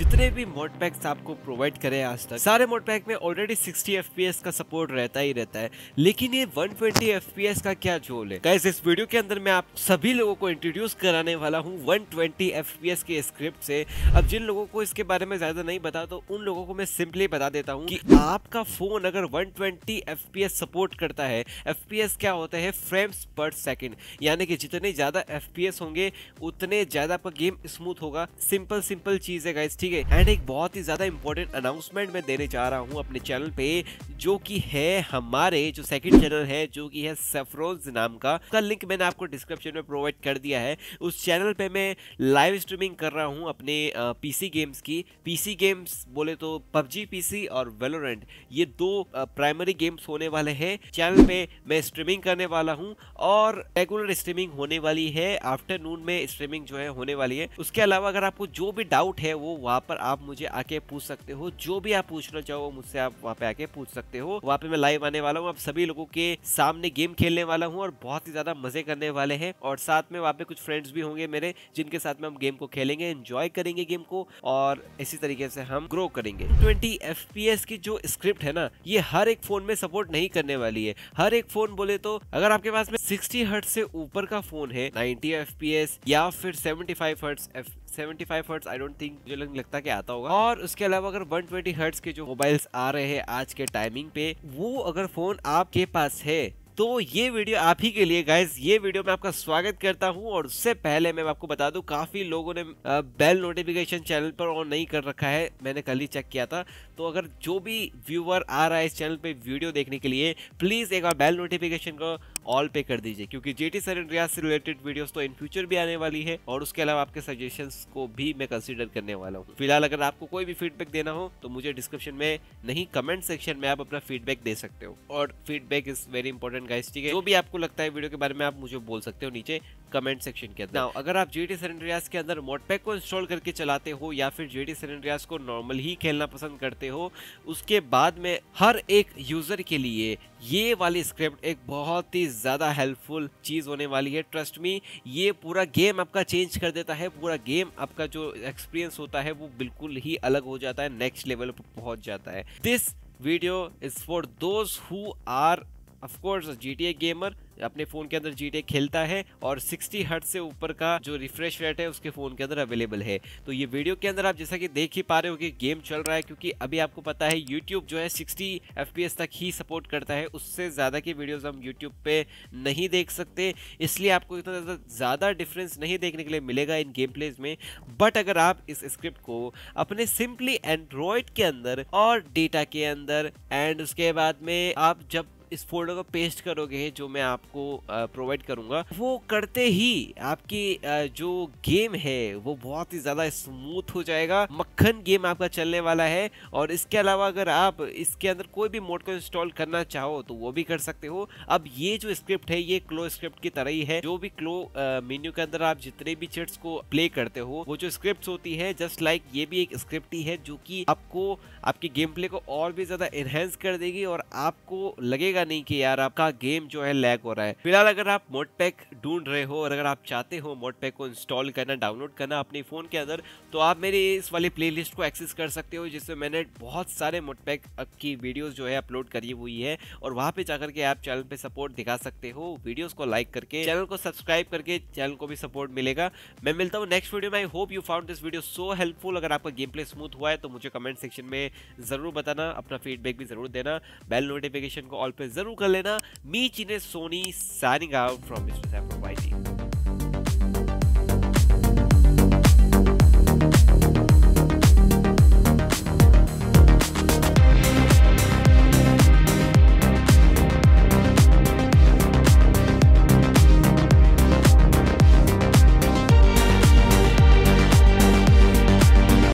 जितने भी mode PACS आपको प्रोवाइड करे आज तक सारे मोड पैक में ऑलरेडी 60 एफ का सपोर्ट रहता ही रहता है लेकिन ये 120 एफ का क्या झोल है इस वीडियो के अंदर मैं आप सभी लोगों को इंट्रोड्यूस कराने वाला हूँ 120 ट्वेंटी के स्क्रिप्ट से अब जिन लोगों को इसके बारे में ज्यादा नहीं बता तो उन लोगों को मैं सिंपली बता देता हूँ कि आपका फोन अगर 120 एफ सपोर्ट करता है एफ क्या होता है फ्रेम्स पर सेकेंड यानी कि जितने ज्यादा एफ होंगे उतने ज्यादा आपका गेम स्मूथ होगा सिंपल सिंपल चीज है ठीक है एंड एक बहुत ही ज्यादा इंपॉर्टेंट अनाउंसमेंट मैं देने जा रहा हूँ अपने चैनल पे जो कि है हमारे जो सेकंड चैनल है जो कि है सेफरोज नाम का उसका लिंक मैंने आपको डिस्क्रिप्शन में प्रोवाइड कर दिया है उस चैनल पे मैं लाइव स्ट्रीमिंग कर रहा हूँ अपने पीसी गेम्स की पीसी गेम्स बोले तो पबजी पीसी और वेलोरेंट ये दो प्राइमरी गेम्स होने वाले हैं चैनल पे मैं स्ट्रीमिंग करने वाला हूँ और रेगुलर स्ट्रीमिंग होने वाली है आफ्टरनून में स्ट्रीमिंग जो है होने वाली है उसके अलावा अगर आपको जो भी डाउट है वो वहाँ वहाँ पर आप मुझे आके पूछ सकते हो जो भी आप पूछना चाहो मुझसे आप वहाँ पे आके पूछ सकते हो वहाँ पे मैं लाइव आने वाला हूँ आप सभी लोगों के सामने गेम खेलने वाला हूँ और बहुत ही ज्यादा मजे करने वाले हैं और साथ में वहाँ पे कुछ फ्रेंड्स भी होंगे मेरे जिनके साथ में हम गेम को खेलेंगे एंजॉय करेंगे गेम को और इसी तरीके से हम ग्रो करेंगे ट्वेंटी एफ की जो स्क्रिप्ट है ना ये हर एक फोन में सपोर्ट नहीं करने वाली है हर एक फोन बोले तो अगर आपके पास में सिक्सटी हर्ट से ऊपर का फोन है नाइनटी एफ या फिर seventy five hertz F seventy five hertz I don't think मुझे लगता कि आता होगा और उसके अलावा अगर वन ट्वेंटी हर्ट्स के जो मोबाइल्स आ रहे हैं आज के टाइमिंग पे वो अगर फोन आपके पास है तो ये वीडियो आप ही के लिए गाइज ये वीडियो में आपका स्वागत करता हूँ और उससे पहले मैं आपको बता दू काफ़ी लोगों ने बेल नोटिफिकेशन चैनल पर ऑन नहीं कर रखा है मैंने कल ही चेक किया था तो अगर जो भी व्यूअर आ रहा है इस चैनल पर वीडियो देखने के लिए प्लीज़ एक बार बेल नोटिफिकेशन को ऑल पे कर दीजिए क्योंकि जेटी टी सर रियाज से रिलेटेड वीडियोस तो इन फ्यूचर भी आने वाली है और उसके अलावा आपके सजेशंस को भी मैं कंसिडर करने वाला हूँ फिलहाल अगर आपको कोई भी फीडबैक देना हो तो मुझे डिस्क्रिप्शन में नहीं कमेंट सेक्शन में आप अपना फीडबैक दे सकते हो और feedback is very important guys ठीक है जो भी आपको लगता है वीडियो के बारे में आप मुझे बोल सकते हो नीचे कमेंट सेक्शन के अंदर अगर आप जी टी के अंदर मोटपैक को इंस्टॉल करके चलाते हो या फिर जी टी को नॉर्मल ही खेलना पसंद करते हो उसके बाद में हर एक यूजर के लिए ये वाली स्क्रिप्ट एक बहुत ही ज़्यादा हेल्पफुल चीज़ होने वाली है ट्रस्ट मी ये पूरा गेम आपका चेंज कर देता है पूरा गेम आपका जो एक्सपीरियंस होता है वो बिल्कुल ही अलग हो जाता है नेक्स्ट लेवल पर पहुंच जाता है this video is for those who are G T A gamer अपने फोन के अंदर जीटीए खेलता है और 60 हर्ट से ऊपर का जो रिफ्रेश रेट है उसके फोन के अंदर अवेलेबल है तो ये वीडियो के अंदर आप जैसा कि देख ही पा रहे हो कि गेम चल रहा है क्योंकि अभी आपको पता है यूट्यूब जो है 60 एफ तक ही सपोर्ट करता है उससे ज़्यादा की वीडियोज़ हम यूट्यूब पर नहीं देख सकते इसलिए आपको इतना ज़्यादा ज़्यादा डिफरेंस नहीं देखने के लिए मिलेगा इन गेम प्लेज में बट अगर आप इस स्क्रिप्ट को अपने सिंपली एंड्रॉयड के अंदर और डेटा के अंदर एंड उसके बाद में आप जब इस फोल्डर को पेस्ट करोगे जो मैं आपको प्रोवाइड करूंगा वो करते ही आपकी जो गेम है वो बहुत ही ज़्यादा स्मूथ हो जाएगा मक्खन गेम आपका चलने वाला है और इसके अलावा अगर आप इसके अंदर कोई भी मोड को इंस्टॉल करना चाहो तो वो भी कर सकते हो अब ये जो स्क्रिप्ट है ये क्लो स्क्रिप्ट की तरह ही है जो भी क्लो मेन्यू के अंदर आप जितने भी चिट्स को प्ले करते हो वो जो स्क्रिप्ट होती है जस्ट लाइक ये भी एक स्क्रिप्ट ही है जो कि आपको आपके गेम प्ले को और भी ज़्यादा एनहेंस कर देगी और आपको लगेगा लगेगा नहीं कि यार आपका गेम जो है लैग हो रहा है फिलहाल अगर आप मोड पैक ढूंढ रहे हो और अगर आप चाहते हो मोड पैक को इंस्टॉल करना डाउनलोड करना अपने फ़ोन के अंदर तो आप मेरी इस वाली प्ले को एक्सेस कर सकते हो जिससे मैंने बहुत सारे मोड पैक की वीडियोज़ जो है अपलोड करी हुई है और वहां पर जाकर के आप चैनल पर सपोर्ट दिखा सकते हो वीडियोज़ को लाइक करके चैनल को सब्सक्राइब करके चैनल को भी सपोर्ट मिलेगा मैं मिलता हूँ नेक्स्ट वीडियो में I hope you found this video so helpful अगर आपका गेम प्ले स्मूथ हुआ है तो मुझे कमेंट सेक्शन में ज़रूर बताना अपना फीडबैक भी ज़रूर देना बेल नोटिफिकेशन को ऑल पे ज़रूर कर लेना मी चीने Soni signing out from mister